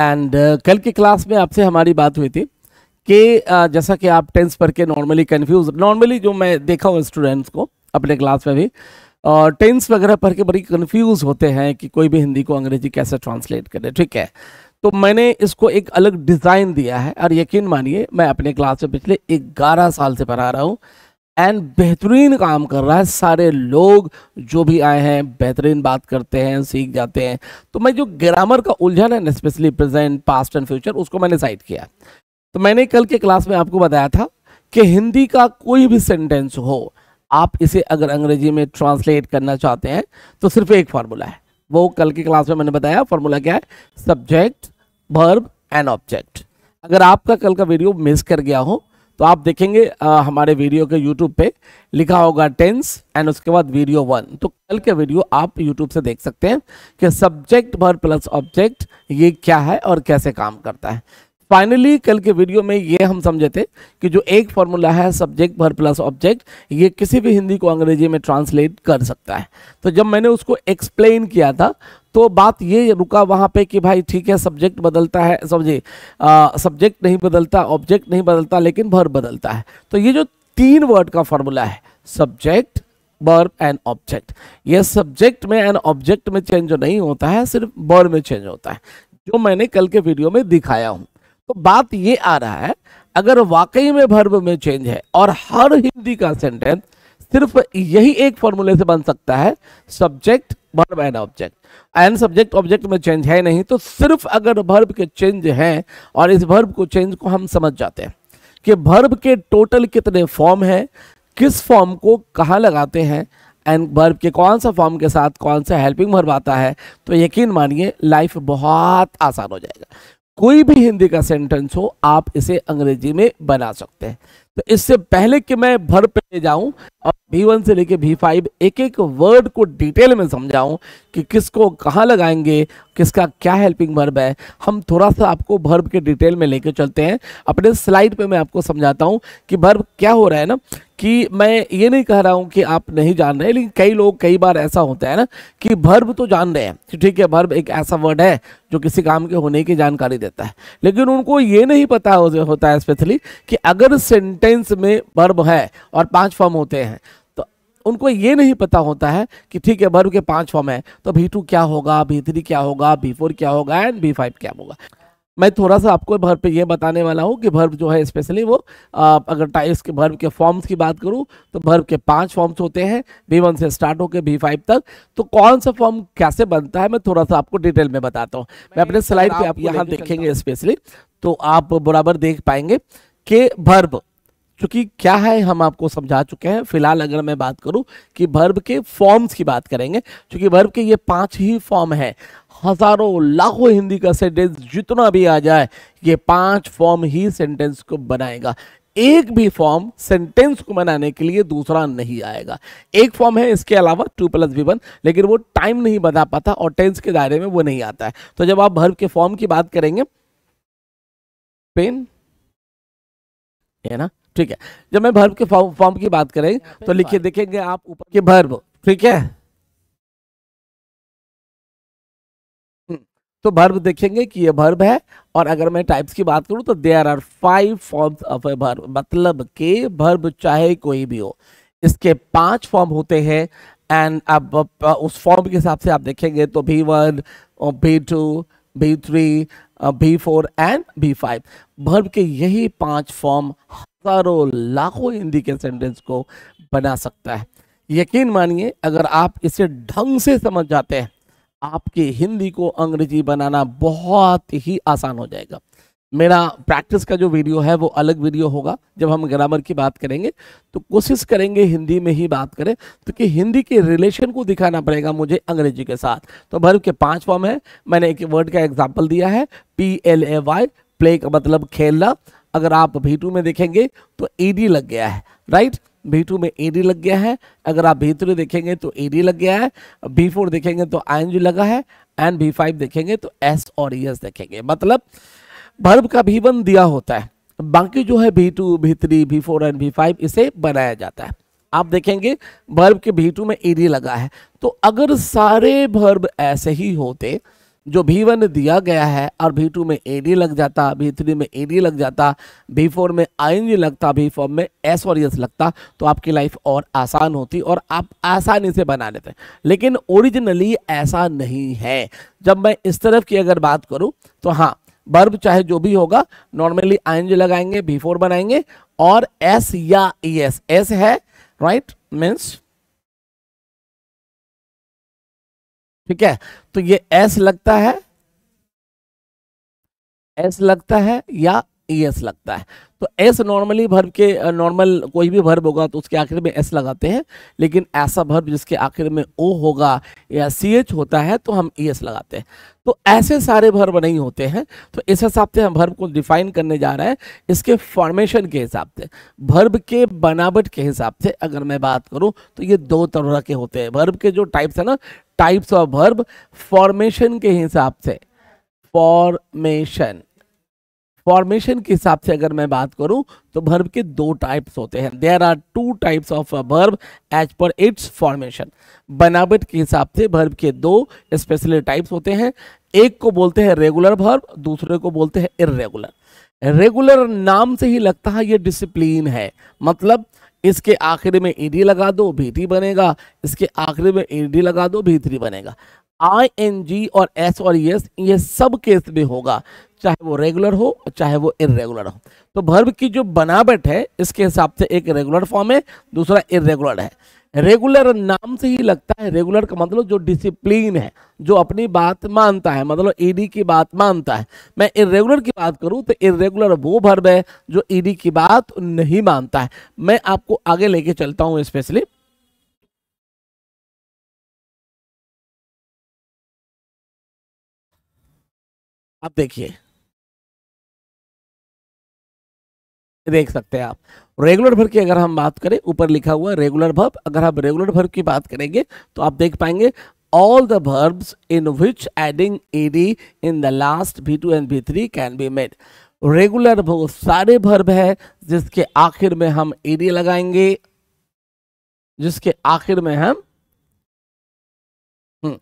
And uh, कल की class में आपसे हमारी बात हुई थी कि uh, जैसा कि आप टेंस पढ़ के नॉर्मली कन्फ्यूज नॉर्मली जो मैं देखा हूँ स्टूडेंट्स को अपने क्लास में भी और टेंस वगैरह पढ़ के बड़ी कन्फ्यूज होते हैं कि कोई भी हिंदी को अंग्रेजी कैसे ट्रांसलेट करे ठीक है तो मैंने इसको एक अलग डिज़ाइन दिया है और यकीन मानिए मैं अपने क्लास में पिछले ग्यारह साल से पढ़ा रहा हूँ एंड बेहतरीन काम कर रहा है सारे लोग जो भी आए हैं बेहतरीन बात करते हैं सीख जाते हैं तो मैं जो ग्रामर का उलझन है specially present past and future उसको मैंने साइड किया तो मैंने कल के क्लास में आपको बताया था कि हिंदी का कोई भी सेंटेंस हो आप इसे अगर अंग्रेजी में ट्रांसलेट करना चाहते हैं तो सिर्फ एक फार्मूला है वो कल की क्लास में मैंने बताया फार्मूला क्या है सब्जेक्ट वर्ब एंड ऑब्जेक्ट अगर आपका कल का वीडियो मिस कर गया हो तो आप देखेंगे आ, हमारे वीडियो के यूट्यूब पे लिखा होगा टेंस एंड उसके बाद वीडियो वन तो कल के वीडियो आप यूट्यूब से देख सकते हैं कि सब्जेक्ट भर प्लस ऑब्जेक्ट ये क्या है और कैसे काम करता है फाइनली कल के वीडियो में ये हम समझे थे कि जो एक फॉर्मूला है सब्जेक्ट भर प्लस ऑब्जेक्ट ये किसी भी हिंदी को अंग्रेजी में ट्रांसलेट कर सकता है तो जब मैंने उसको एक्सप्लेन किया था तो बात ये रुका वहाँ पे कि भाई ठीक है सब्जेक्ट बदलता है समझिए सब्जेक्ट नहीं बदलता ऑब्जेक्ट नहीं बदलता लेकिन भर बदलता है तो ये जो तीन वर्ड का फॉर्मूला है सब्जेक्ट बर्ब एंड ऑब्जेक्ट ये सब्जेक्ट में एंड ऑब्जेक्ट में चेंज नहीं होता है सिर्फ बर्ब में चेंज होता है जो मैंने कल के वीडियो में दिखाया हूँ तो बात ये आ रहा है अगर वाकई में भर्ब में चेंज है और हर हिंदी का सेंटेंस सिर्फ यही एक फॉर्मूले से बन सकता है subject verb and object and subject object में चेंज है नहीं तो सिर्फ अगर भर्ब के चेंज हैं और इस भर्ब को चेंज को हम समझ जाते हैं कि भर्ब के टोटल कितने फॉर्म हैं किस फॉर्म को कहाँ लगाते हैं एंड भर्व के कौन सा फॉर्म के साथ कौन सा हेल्पिंग भर्व आता है तो यकीन मानिए लाइफ बहुत आसान हो जाएगा कोई भी हिंदी का सेंटेंस हो आप इसे अंग्रेजी में बना सकते हैं तो इससे पहले कि मैं भर पे जाऊं और भी वन से लेके भी फाइव एक एक वर्ड को डिटेल में समझाऊं कि किसको कहां लगाएंगे किसका क्या हेल्पिंग वर्ब है हम थोड़ा सा आपको भर्ब के डिटेल में लेके चलते हैं अपने स्लाइड पे मैं आपको समझाता हूँ कि भर्ब क्या हो रहा है ना कि मैं ये नहीं कह रहा हूं कि आप नहीं जान रहे लेकिन कई लोग कई बार ऐसा होता है ना कि भर्ब तो जान रहे हैं ठीक है भर्ब एक ऐसा वर्ड है जो किसी काम के होने की जानकारी देता है लेकिन उनको ये नहीं पता होता है स्पेशली कि अगर सेंटेंस टेंस में वर्ब है और पांच फॉर्म होते हैं तो उनको ये नहीं पता होता है कि ठीक है वर्ब के पांच फॉर्म है तो भी टू क्या होगा भी थ्री क्या होगा भी फोर क्या होगा एंड भी फाइव क्या होगा मैं थोड़ा सा आपको भर पे ये बताने वाला हूँ कि भर्व जो है स्पेशली वो आ, अगर टाइप्स के भर्व के फॉर्म्स की बात करूँ तो भर्व के पांच फॉर्म्स होते हैं बी वन से स्टार्ट होकर बी फाइव तक तो कौन सा फॉर्म कैसे बनता है मैं थोड़ा सा आपको डिटेल में बताता हूँ मैं अपने स्लाइड पे आप यहाँ देखेंगे स्पेशली तो आप बराबर देख पाएंगे कि भर्व क्योंकि क्या है हम आपको समझा चुके हैं फिलहाल अगर मैं बात करूं कि वर्ब के फॉर्म्स की बात करेंगे क्योंकि वर्ब के ये पांच ही फॉर्म है हजारों लाखों हिंदी का सेंटेंस जितना भी आ जाए ये पांच फॉर्म ही सेंटेंस को बनाएगा एक भी फॉर्म सेंटेंस को बनाने के लिए दूसरा नहीं आएगा एक फॉर्म है इसके अलावा टू प्लस भी वन लेकिन वो टाइम नहीं बता पाता और टेंस के दायरे में वो नहीं आता है तो जब आप भर्व के फॉर्म की बात करेंगे पेन है ना ठीक है जब मैं भर्व के फॉर्म की बात करें तो लिखिए देखेंगे आप ऊपर के भर्व ठीक है हम्म, तो भर्व देखेंगे कि ये भर्व है और अगर मैं टाइप्स की बात करूं तो there are five forms of a verb मतलब के भर्व चाहे कोई भी हो इसके पांच फॉर्म होते हैं एंड अब उस फॉर्म के हिसाब से आप देखेंगे तो भी वन भी टू भी थ्री भी फोर एंड भी फाइव भर्व के यही पांच फॉर्म हजारों लाखों हिंदी के सेंटेंस को बना सकता है यकीन मानिए अगर आप इसे ढंग से समझ जाते हैं आपकी हिंदी को अंग्रेजी बनाना बहुत ही आसान हो जाएगा मेरा प्रैक्टिस का जो वीडियो है वो अलग वीडियो होगा जब हम ग्रामर की बात करेंगे तो कोशिश करेंगे हिंदी में ही बात करें तो कि हिंदी के रिलेशन को दिखाना पड़ेगा मुझे अंग्रेजी के साथ तो भर के पांच फॉर्म है मैंने एक वर्ड का एग्जाम्पल दिया है P L A Y play का मतलब खेलना अगर आप भी टू में देखेंगे तो ईडी लग गया है राइट भी टू में ईडी लग गया है अगर आप भी थ्री देखेंगे तो ईडी लग गया है भी फोर देखेंगे तो आई लगा है एंड भी फाइव देखेंगे तो एस और ई e देखेंगे मतलब भर्व का भी वन दिया होता है बाकी जो है भी टू भी थ्री भी फोर एंड भी फाइव इसे बनाया जाता है आप देखेंगे भर्ब के भी टू में ईडी लगा है तो अगर सारे भर्ब ऐसे ही होते जो भी वन दिया गया है और भी टू में ए डी लग जाता भी थ्री में ए डी लग जाता भी फोर में आई जी लगता भी फोर में एस और एस लगता तो आपकी लाइफ और आसान होती और आप आसानी से बना लेते लेकिन ओरिजिनली ऐसा नहीं है जब मैं इस तरफ की अगर बात करूँ तो हाँ बर्ब चाहे जो भी होगा नॉर्मली आई लगाएंगे भी फोर बनाएंगे और एस या ई एस एस है राइट मीन्स ठीक है तो ये एस लगता है एस लगता है या ई e एस लगता है तो एस नॉर्मली भर्ब के नॉर्मल कोई भी भर्ब होगा तो उसके आखिर में एस लगाते हैं लेकिन ऐसा भर्ब जिसके आखिर में ओ होगा या सी एच होता है तो हम ई e एस लगाते हैं तो ऐसे सारे भर्ब नहीं होते हैं तो इस हिसाब से हम भर्ब को डिफाइन करने जा रहे हैं इसके फॉर्मेशन के हिसाब से भर्ब के बनावट के हिसाब से अगर मैं बात करूँ तो ये दो तरह के होते हैं भर्ब के जो टाइप्स है ना टाइप्स ऑफ वर्ब फॉर्मेशन के हिसाब से फॉर्मेशन फॉर्मेशन के हिसाब से अगर मैं बात करूं तो वर्ब के दो टाइप्स होते हैं there are two types of verb as per its formation बनावट के हिसाब से वर्ब के दो स्पेशली टाइप्स होते हैं एक को बोलते हैं रेगुलर वर्ब दूसरे को बोलते हैं इरेगुलर रेगुलर नाम से ही लगता है ये डिसिप्लिन है मतलब इसके आखिर में ईडी लगा दो भीटी बनेगा इसके आखिर में ईडी लगा दो भीतरी बनेगा आई एन जी और एस और एस ये सब केस में होगा चाहे वो रेगुलर हो चाहे वो इरेगुलर हो तो भर्व की जो बनावट है इसके हिसाब से एक रेगुलर फॉर्म है दूसरा इरेगुलर है रेगुलर नाम से ही लगता है रेगुलर का मतलब जो डिसिप्लिन है जो अपनी बात मानता है मतलब ईडी e की बात मानता है मैं इरेगुलर की बात करूं तो इरेगुलर वो भर्ब है जो ईडी e की बात नहीं मानता है मैं आपको आगे लेके चलता हूं स्पेशली आप देखिए देख सकते हैं आप रेगुलर भर की अगर हम बात करें ऊपर लिखा हुआ रेगुलर भर्ब अगर हम रेगुलर भर्व की बात करेंगे तो आप देख पाएंगे all the verbs in which adding ed in the last v2 and v3 can be made regular वो सारे भर्ब है जिसके आखिर में हम ed लगाएंगे जिसके आखिर में हम हम्म,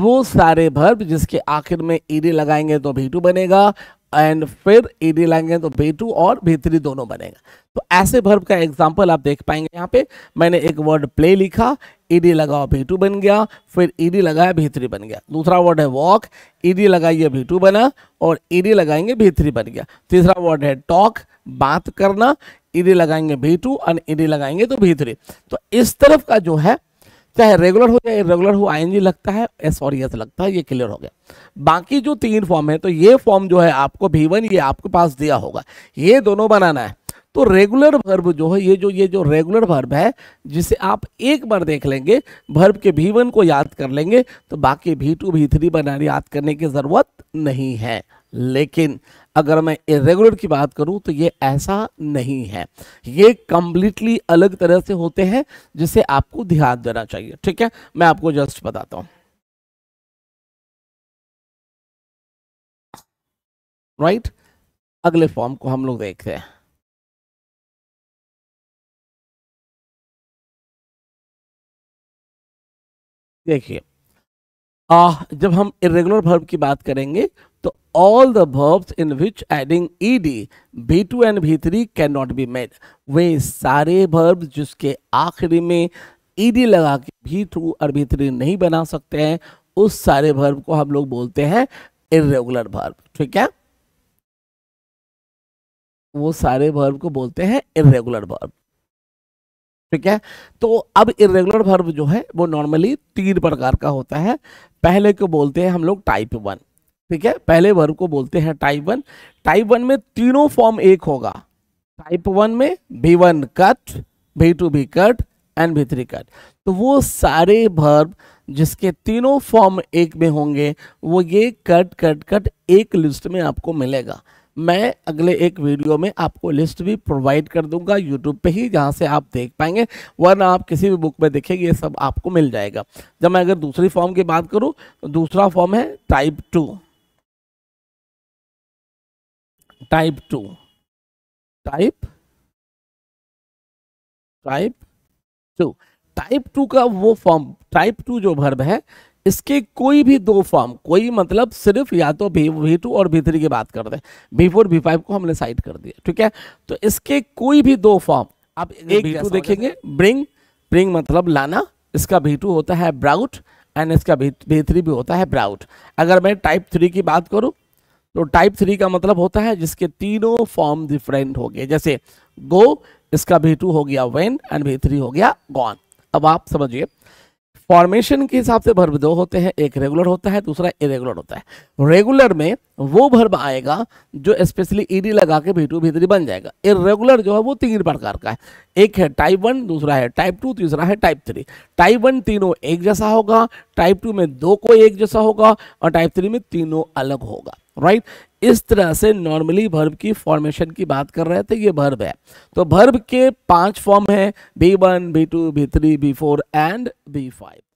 वो सारे भर्ब जिसके आखिर में ईडी लगाएंगे तो भी टू बनेगा एंड फिर ई डी लाएंगे तो बी टू और बी थ्री दोनों बनेगा तो ऐसे भर्व का एग्जाम्पल आप देख पाएंगे यहाँ पे मैंने एक वर्ड प्ले लिखा ई e डी लगाओ बी टू बन गया फिर ई e डी लगाया बी थ्री बन गया दूसरा वर्ड है वॉक ई डी लगाइए बी टू बना और ई e डी लगाएंगे बी थ्री बन गया तीसरा वर्ड है टॉक बात करना ई डी लगाएंगे बी टू और ई डी लगाएंगे तो बी थ्री तो इस तरफ का जो है चाहे रेगुलर हो या इरेगुलर हो आई लगता है एस और एस लगता है ये क्लियर हो गया बाकी जो तीन फॉर्म है तो ये फॉर्म जो है आपको भी ये आपके पास दिया होगा ये दोनों बनाना है तो रेगुलर वर्ब जो है ये जो ये जो रेगुलर वर्ब है जिसे आप एक बार देख लेंगे वर्ब के भी वन को याद कर लेंगे तो बाकी भी टू भी थ्री बना याद करने की ज़रूरत नहीं है लेकिन अगर मैं इरेगुलर की बात करूं तो ये ऐसा नहीं है ये कंप्लीटली अलग तरह से होते हैं जिसे आपको ध्यान देना चाहिए ठीक है मैं आपको जस्ट बताता हूं राइट right? अगले फॉर्म को हम लोग देखते हैं देखिए जब हम इरेगुलर भर्ब की बात करेंगे तो all the verbs in which adding E D V two and V three can not be made वे सारे भर्ब जिसके आखिरी में ई डी लगा के भी टू और भी थ्री नहीं बना सकते हैं उस सारे भर्ब को हम लोग बोलते हैं इरेगुलर भर्ब ठीक है वो सारे वर्ब को बोलते हैं इरेगुलर भर्ब ठीक है तो अब इरेगुलर भर्व जो है वो नॉर्मली तीन प्रकार का होता है पहले को बोलते हैं हम लोग टाइप वन ठीक है पहले वर्ब को बोलते हैं टाइप वन टाइप वन में तीनों फॉर्म एक होगा टाइप वन में भी वन कट भी टू भी cut and V three cut तो वो सारे भर्व जिसके तीनों फॉर्म एक में होंगे वो ये कट कट कट एक लिस्ट में आपको मिलेगा मैं अगले एक वीडियो में आपको लिस्ट भी प्रोवाइड कर दूंगा यूट्यूब पे ही जहाँ से आप देख पाएंगे वरना आप किसी भी बुक में देखेंगे ये सब आपको मिल जाएगा जब मैं अगर दूसरी फॉर्म की बात करूँ तो दूसरा फॉर्म है type two type two type type two type two का वो फॉर्म टाइप टू जो भर्ब है इसके कोई भी दो फॉर्म कोई मतलब सिर्फ या तो वी वी टू और वी थ्री की बात कर दे वी फोर वी फाइव को हमने साइड कर दिया ठीक है तो इसके कोई भी दो फॉर्म आप एक टू देखेंगे ब्रिंग ब्रिंग मतलब लाना इसका वी टू होता है ब्राउट एंड इसका वी थ्री भी होता है ब्राउट अगर मैं टाइप थ्री की बात करूँ तो टाइप थ्री का मतलब होता है जिसके तीनों फॉर्म डिफरेंट हो गए जैसे गो इसका वी टू हो गया वेन एंड वी थ्री हो गया गॉन अब आप समझिए फॉर्मेशन के हिसाब से वर्ब दो होते हैं एक रेगुलर होता है दूसरा इरेगुलर होता है रेगुलर में वो भर्ब आएगा जो स्पेशली ईडी लगा के टू भीतरी बन जाएगा इरेगुलर जो है वो तीन प्रकार का है एक है टाइप वन दूसरा है टाइप टू तीसरा है टाइप थ्री टाइप वन तीनों एक जैसा होगा टाइप टू में दो को एक जैसा होगा और टाइप थ्री में तीनों अलग होगा राइट इस तरह से नॉर्मली भर्ब की फॉर्मेशन की बात कर रहे थे ये भर्ब है तो भर्ब के पांच फॉर्म है V one V two V three V four and V five